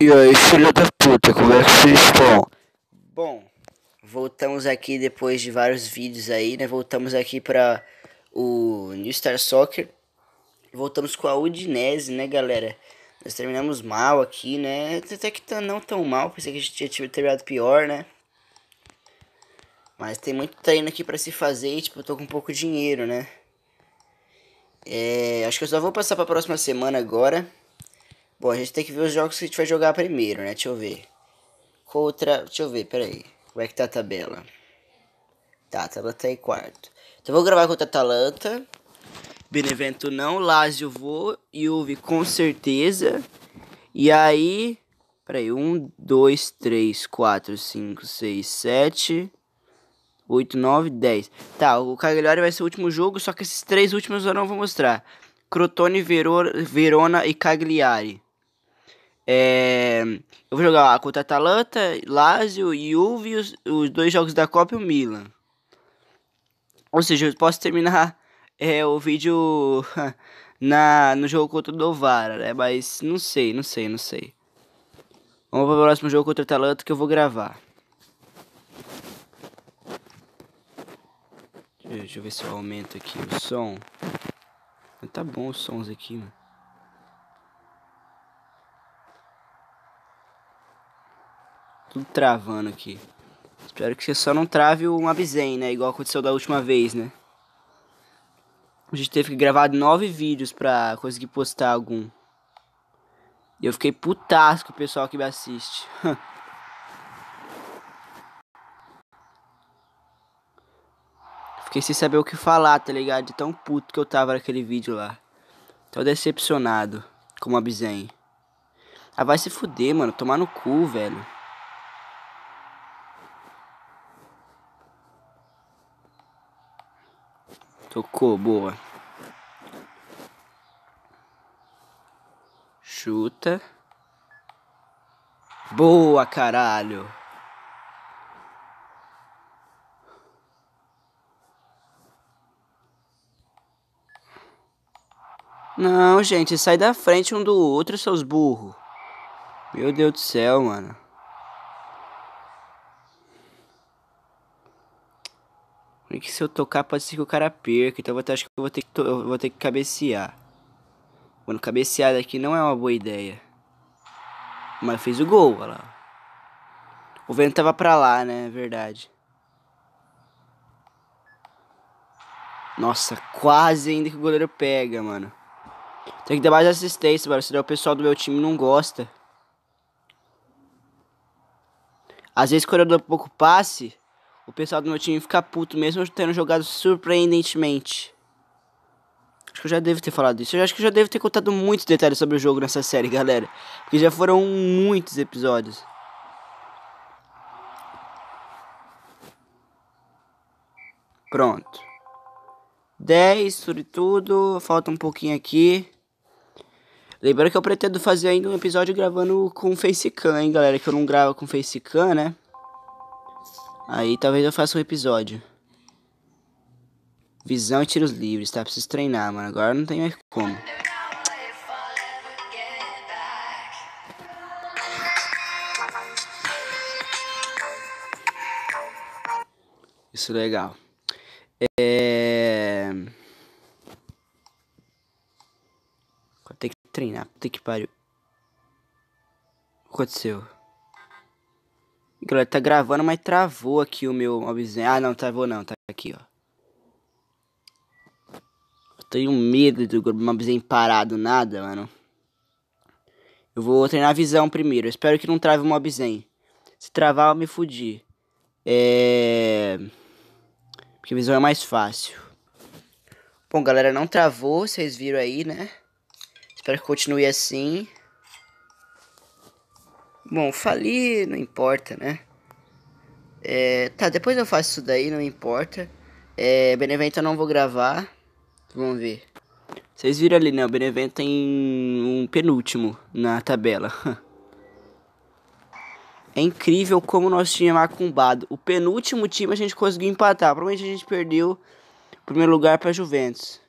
E aí, filha da puta, como é que vocês estão? Bom, voltamos aqui depois de vários vídeos aí, né? Voltamos aqui para o New Star Soccer. Voltamos com a Udinese, né, galera? Nós terminamos mal aqui, né? Até que tá não tão mal, pensei que a gente tinha terminado pior, né? Mas tem muito treino aqui para se fazer e, tipo, eu tô com pouco dinheiro, né? É, acho que eu só vou passar pra próxima semana agora. Bom, a gente tem que ver os jogos que a gente vai jogar primeiro, né? Deixa eu ver. Contra. Deixa eu ver, peraí. Como é que tá a tabela? Tá, a Atalanta tá em quarto. Então vou gravar contra a Atalanta. Benevento não, Lazio vou, Juve com certeza. E aí. Peraí, um dois três quatro cinco seis sete 8, 9, 10. Tá, o Cagliari vai ser o último jogo, só que esses três últimos eu não vou mostrar. Crotone, Verona e Cagliari. É, eu vou jogar lá contra Atalanta, Lazio, Juve, os, os dois jogos da Copa e o Milan. Ou seja, eu posso terminar é, o vídeo na, no jogo contra o Novara, né? Mas não sei, não sei, não sei. Vamos para o próximo jogo contra o Atalanta que eu vou gravar. Deixa eu ver se eu aumento aqui o som. Tá bom os sons aqui, mano. Né? tudo travando aqui. Espero que você só não trave o abzen, né? Igual aconteceu da última vez, né? A gente teve que gravar nove vídeos pra conseguir postar algum. E eu fiquei putasso com o pessoal que me assiste. fiquei sem saber o que falar, tá ligado? De tão puto que eu tava naquele vídeo lá. Tô decepcionado com o abzen. Ah, vai se fuder, mano. Tomar no cu, velho. Tocou, boa. Chuta. Boa, caralho. Não, gente, sai da frente um do outro, seus burros. Meu Deus do céu, mano. Porque se eu tocar, pode ser que o cara perca. Então eu acho que eu vou ter que, eu vou ter que cabecear. Mano, cabecear daqui não é uma boa ideia. Mas fez o gol, olha lá. O vento tava pra lá, né? É verdade. Nossa, quase ainda que o goleiro pega, mano. Tem que dar mais assistência, mano. Senão o pessoal do meu time não gosta. Às vezes quando eu dou pouco passe, o pessoal do meu time fica puto, mesmo tendo jogado surpreendentemente. Acho que eu já devo ter falado isso. Eu acho que eu já devo ter contado muitos detalhes sobre o jogo nessa série, galera. Porque já foram muitos episódios. Pronto. 10 sobre tudo. Falta um pouquinho aqui. Lembrando que eu pretendo fazer ainda um episódio gravando com Facecam, hein, galera? Que eu não gravo com Facecam, né? Aí talvez eu faça um episódio. Visão e tiros livres, tá? Preciso treinar, mano. Agora não tem mais como. Isso é legal. É... ter que treinar, tem que pariu. O que aconteceu? Galera, tá gravando, mas travou aqui o meu obsidian. Ah, não, travou não, tá aqui, ó. Eu tenho medo do obsidian parado, nada, mano. Eu vou treinar a visão primeiro. Eu espero que não trave o obsidian. Se travar, eu me fudi. É... Porque visão é mais fácil. Bom, galera, não travou, vocês viram aí, né? Espero que continue assim. Bom, fali, não importa, né? É, tá, depois eu faço isso daí, não importa. É, Benevento eu não vou gravar. Vamos ver. Vocês viram ali, né? O Benevento tem um penúltimo na tabela. É incrível como nosso time é macumbado. O penúltimo time a gente conseguiu empatar. Provavelmente a gente perdeu o primeiro lugar pra Juventus.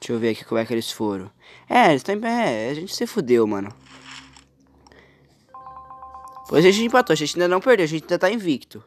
Deixa eu ver aqui como é que eles foram. É, eles têm... é a gente se fudeu, mano. Hoje a gente empatou, a gente ainda não perdeu, a gente ainda tá invicto.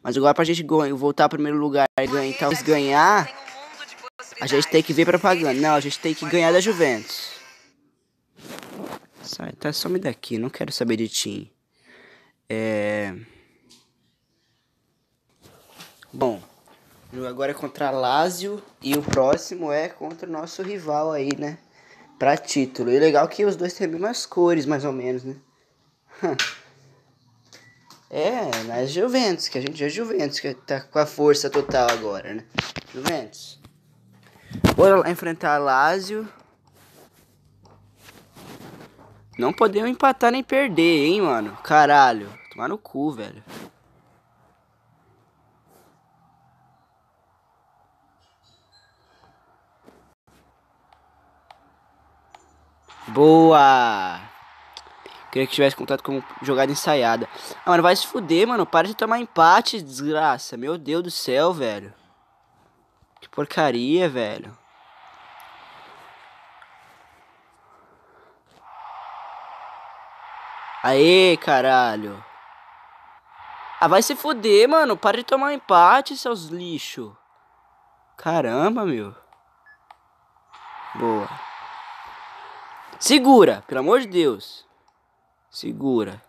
Mas agora pra gente voltar ao primeiro lugar e ganhar, então, ganhar, a gente tem que ver propaganda. Não, a gente tem que ganhar da Juventus. Sai, tá, some daqui, não quero saber de Tim. É... Bom, agora é contra Lazio e o próximo é contra o nosso rival aí, né? Pra título. E legal que os dois têm as mesmas cores, mais ou menos, né? É, na Juventus, que a gente é Juventus, que tá com a força total agora, né? Juventus. Bora lá enfrentar Lazio. Não podemos empatar nem perder, hein, mano? Caralho. Tomar no cu, velho. Boa! Queria que tivesse contato como jogada ensaiada. Ah, mano, vai se fuder, mano. Para de tomar empate, desgraça. Meu Deus do céu, velho. Que porcaria, velho. Aê, caralho. Ah, vai se fuder, mano. Para de tomar empate, seus lixo. Caramba, meu. Boa. Segura, pelo amor de Deus. Segura.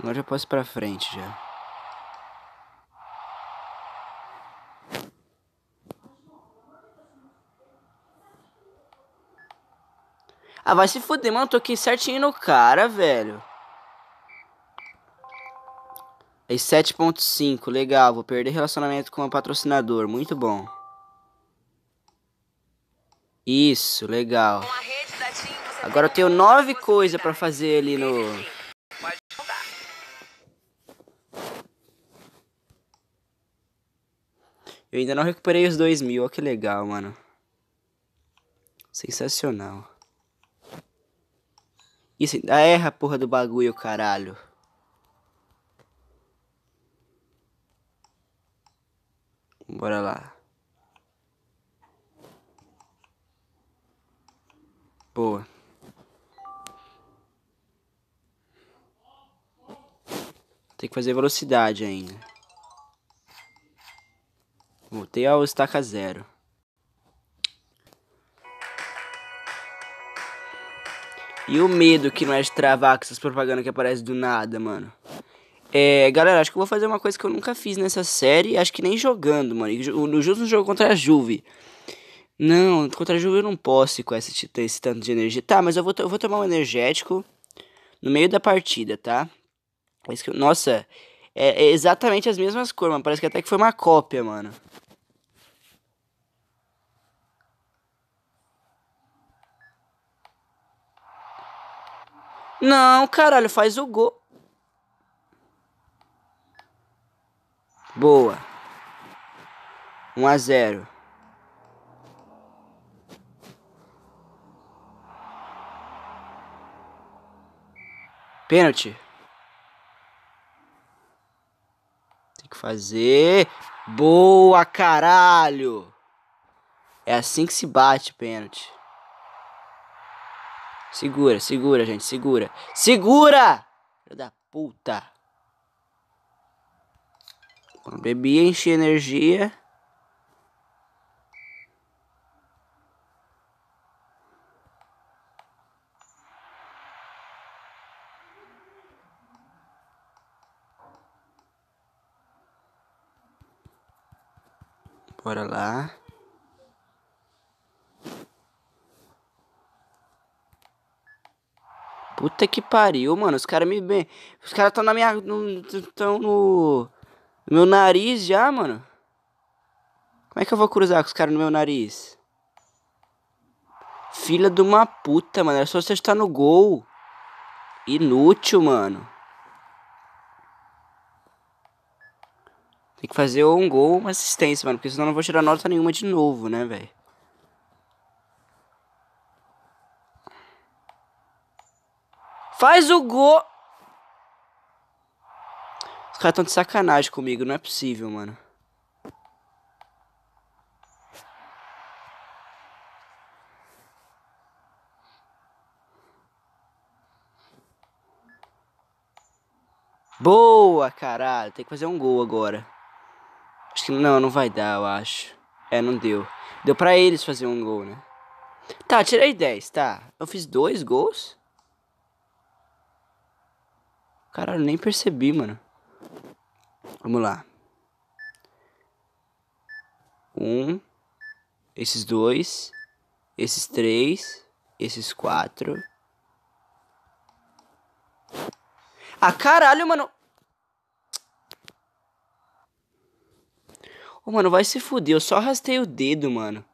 Agora já posso ir pra frente já. Ah, vai se fuder, mano. tô aqui certinho no cara, velho. Aí é 7.5, legal. Vou perder relacionamento com o patrocinador. Muito bom. Isso, legal. Agora eu tenho nove coisas para fazer ali no... Eu ainda não recuperei os dois mil, olha que legal, mano. Sensacional. Isso ainda ah, erra a porra do bagulho, caralho. Bora lá. Boa. Tem que fazer velocidade ainda. Voltei ao estaca zero. E o medo que não é de travar com essas propagandas que aparecem do nada, mano. É, galera, acho que eu vou fazer uma coisa que eu nunca fiz nessa série. Acho que nem jogando, mano. O Justo não jogo contra a Juve. Não, contra a Juve eu não posso ir com esse, esse tanto de energia. Tá, mas eu vou, eu vou tomar um energético no meio da partida, tá? É nossa, é, é exatamente as mesmas cores, mano. Parece que até que foi uma cópia, mano. Não, caralho, faz o gol. Boa. 1 a 0. Pênalti. Tem que fazer. Boa, caralho! É assim que se bate pênalti. Segura, segura, gente, segura. Segura! Filho da puta. Quando bebia, energia. Bora lá. Puta que pariu, mano. Os caras me. Os caras estão na minha. Estão no. No meu nariz já, mano. Como é que eu vou cruzar com os caras no meu nariz? Filha de uma puta, mano. É só você estar no gol. Inútil, mano. Tem que fazer um gol ou uma assistência, mano. Porque senão eu não vou tirar nota nenhuma de novo, né, velho? Faz o gol! Os caras estão de sacanagem comigo, não é possível, mano. Boa, caralho. Tem que fazer um gol agora. Acho que não, não vai dar, eu acho. É, não deu. Deu pra eles fazer um gol, né? Tá, tirei 10, tá. Eu fiz dois gols? Caralho, nem percebi, mano. Vamos lá. Um. Esses dois. Esses três. Esses quatro. Ah, caralho, mano. Ô, mano, vai se fuder. Eu só arrastei o dedo, mano.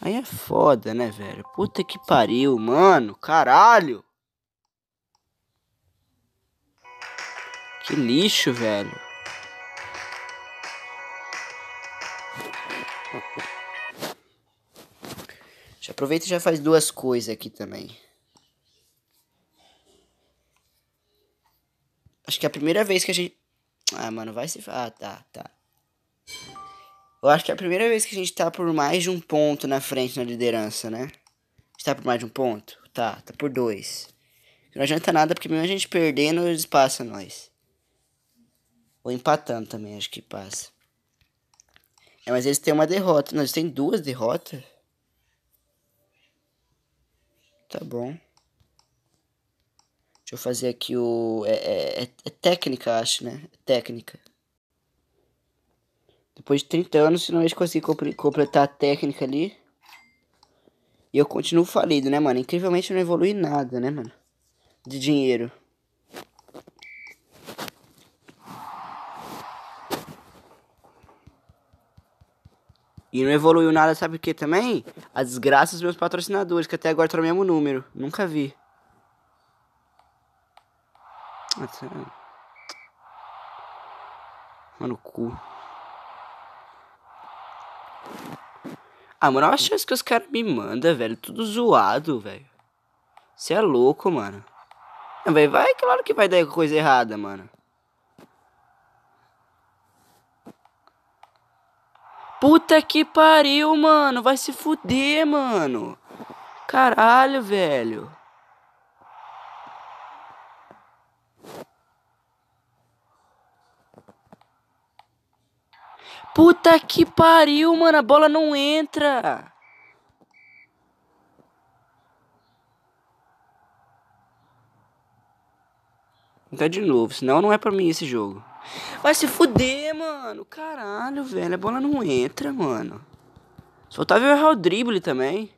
Aí é foda, né, velho? Puta que pariu, mano. Caralho. Que lixo, velho. Já aproveita e já faz duas coisas aqui também. Acho que é a primeira vez que a gente. Ah, mano, vai se. Ah, tá, tá. Eu acho que é a primeira vez que a gente tá por mais de um ponto na frente na liderança, né? A gente tá por mais de um ponto? Tá, tá por dois. Não adianta nada, porque mesmo a gente perdendo, eles passam nós. Ou empatando também, acho que passa. É, mas eles têm uma derrota. Não, eles têm duas derrotas. Tá bom. Deixa eu fazer aqui o. É, é, é, é técnica, acho, né? É técnica. Depois de 30 anos, finalmente consegui completar a técnica ali. E eu continuo falido, né, mano? Incrivelmente não evolui nada, né, mano? De dinheiro. E não evoluiu nada, sabe o que também? as desgraças dos meus patrocinadores, que até agora estão tá no mesmo número. Nunca vi. Até... Mano, cu. Ah, mano, olha as chances que os caras me mandam, velho. Tudo zoado, velho. Você é louco, mano. Não, véio, vai, claro que vai dar coisa errada, mano. Puta que pariu, mano. Vai se fuder, mano. Caralho, velho. Puta que pariu, mano. A bola não entra. Então de novo, senão não é pra mim esse jogo. Vai se fuder, mano. Caralho, velho. A bola não entra, mano. Só eu errar o drible também.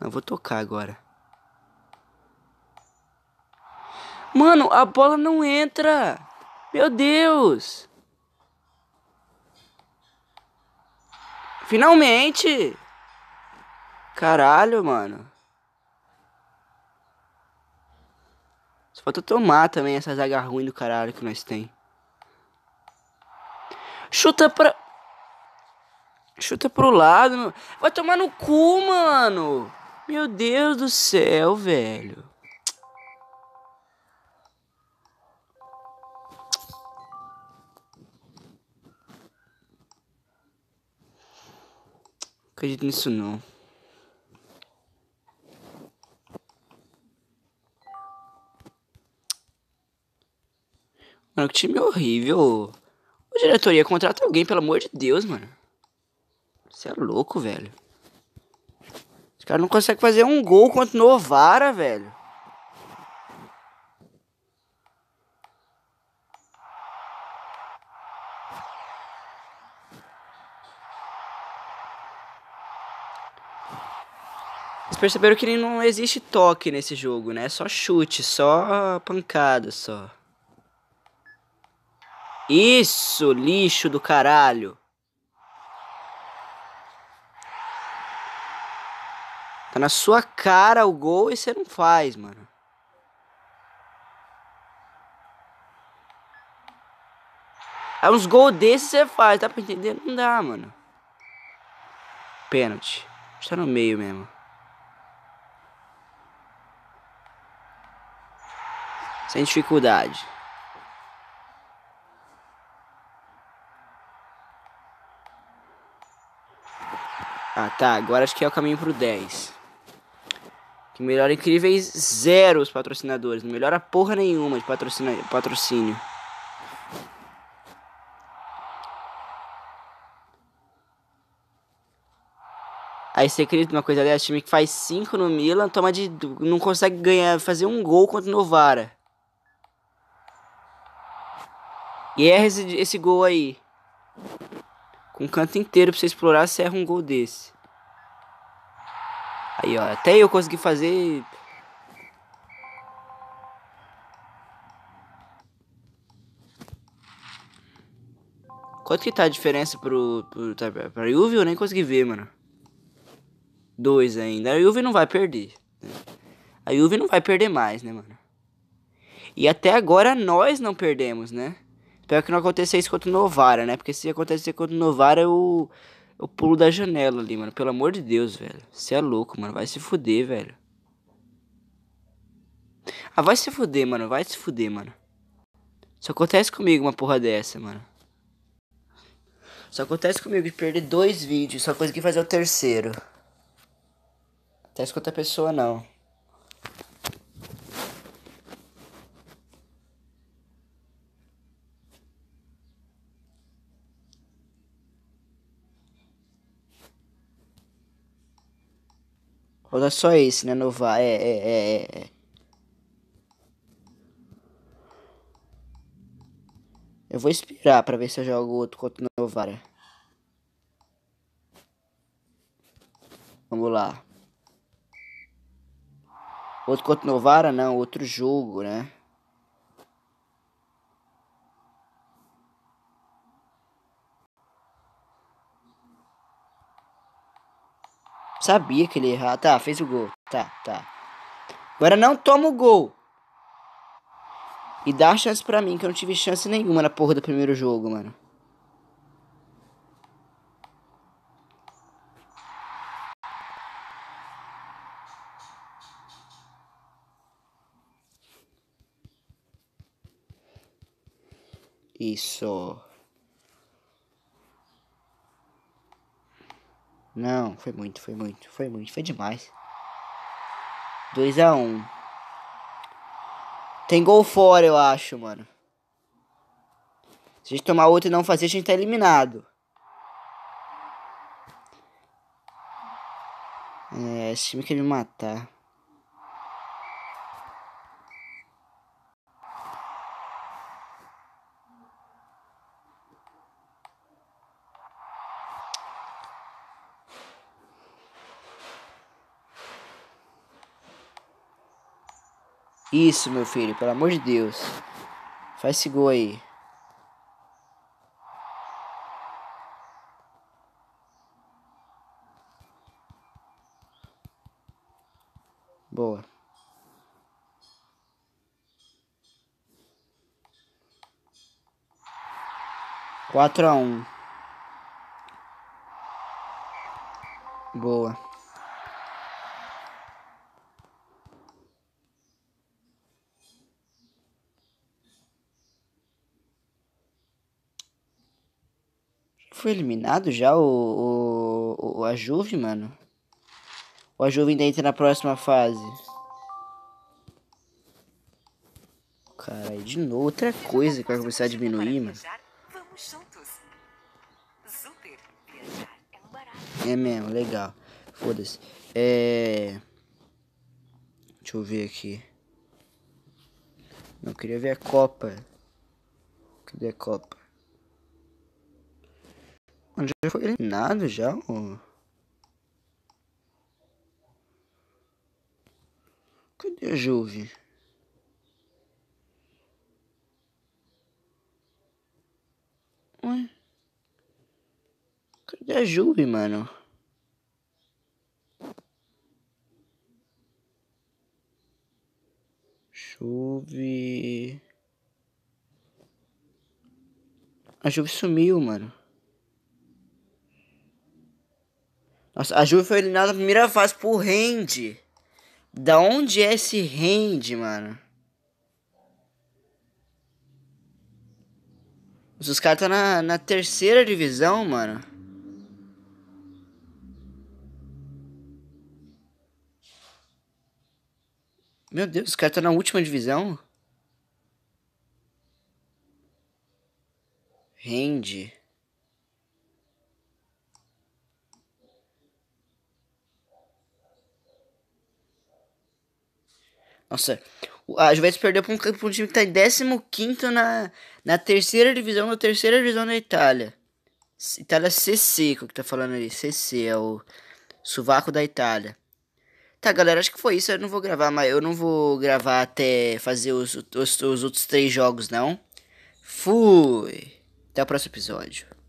Não, vou tocar agora. Mano, a bola não entra. Meu Deus. Finalmente! Caralho, mano. Só falta tomar também essa zaga ruim do caralho que nós tem. Chuta pra... Chuta pro lado. Vai tomar no cu, mano. Meu Deus do céu, velho. Acredito nisso não. Mano, que time horrível. Ô, diretoria, contrata alguém, pelo amor de Deus, mano. Você é louco, velho. Os caras não conseguem fazer um gol contra o Novara, velho. Vocês perceberam que não existe toque nesse jogo, né? É só chute, só pancada, só. Isso, lixo do caralho. Tá na sua cara o gol e você não faz, mano. é uns gols desses você faz, dá pra entender? Não dá, mano. Pênalti. Está no meio mesmo. sem dificuldade. Ah tá, agora acho que é o caminho pro 10. Que melhor incríveis zero os patrocinadores. Não melhora porra nenhuma de patrocínio. patrocínio. Aí você acredita uma coisa dessa? Time que faz 5 no Milan, toma de. não consegue ganhar, fazer um gol contra o Novara. E erra esse, esse gol aí. Com o canto inteiro pra você explorar, você erra um gol desse. Aí, ó. Até eu consegui fazer. Quanto que tá a diferença pro, pro, tá, pra Yuvi? Eu nem consegui ver, mano. Dois ainda. A Yuvi não vai perder. Né? A Yuvi não vai perder mais, né, mano? E até agora nós não perdemos, né? Pior que não acontecer isso contra o Novara, né? Porque se acontecer contra o Novara, eu, eu pulo da janela ali, mano. Pelo amor de Deus, velho. Você é louco, mano. Vai se fuder, velho. Ah, vai se fuder, mano. Vai se fuder, mano. Só acontece comigo uma porra dessa, mano. Só acontece comigo de perder dois vídeos, só que fazer o terceiro. Acontece com outra pessoa, não. Roda é só esse, né? Nova. É, é, é, é, é. Eu vou esperar pra ver se eu jogo outro contra Novara. Né? Vamos lá. Outro contra Novara? Não, outro jogo, né? Sabia que ele ia errar. Tá, fez o gol. Tá, tá. Agora não toma o gol. E dá chance pra mim, que eu não tive chance nenhuma na porra do primeiro jogo, mano. Isso. Não, foi muito, foi muito, foi muito, foi demais. 2 a 1 um. Tem gol fora, eu acho, mano. Se a gente tomar outro e não fazer, a gente tá eliminado. É, esse time quer me matar. Isso, meu filho, pelo amor de Deus. Faz esse gol aí. Boa. Quatro a um. Boa. Foi eliminado já o, o, o a Juve, mano? o a Juve ainda entra na próxima fase? Cara, de novo, outra coisa que vai começar a diminuir, mano. É mesmo, legal. Foda-se. É... Deixa eu ver aqui. Não, queria ver a Copa. Cadê a Copa? Onde ele foi eliminado já? Ó. Cadê a Juve? Ué? Cadê a Juve, mano? Juve... A Juve sumiu, mano. A Juve foi eliminada na primeira fase por Rende. Da onde é esse Rende, mano? Os caras tá na, na terceira divisão, mano. Meu Deus, os caras estão tá na última divisão? Rende. Nossa, a Juventus perdeu para um, um time que está em 15 na, na terceira divisão, na terceira divisão da Itália. Itália CC, é é que tá falando ali. CC é o suvaco da Itália. Tá, galera, acho que foi isso. Eu não vou gravar, mas eu não vou gravar até fazer os, os, os outros três jogos, não. Fui! Até o próximo episódio.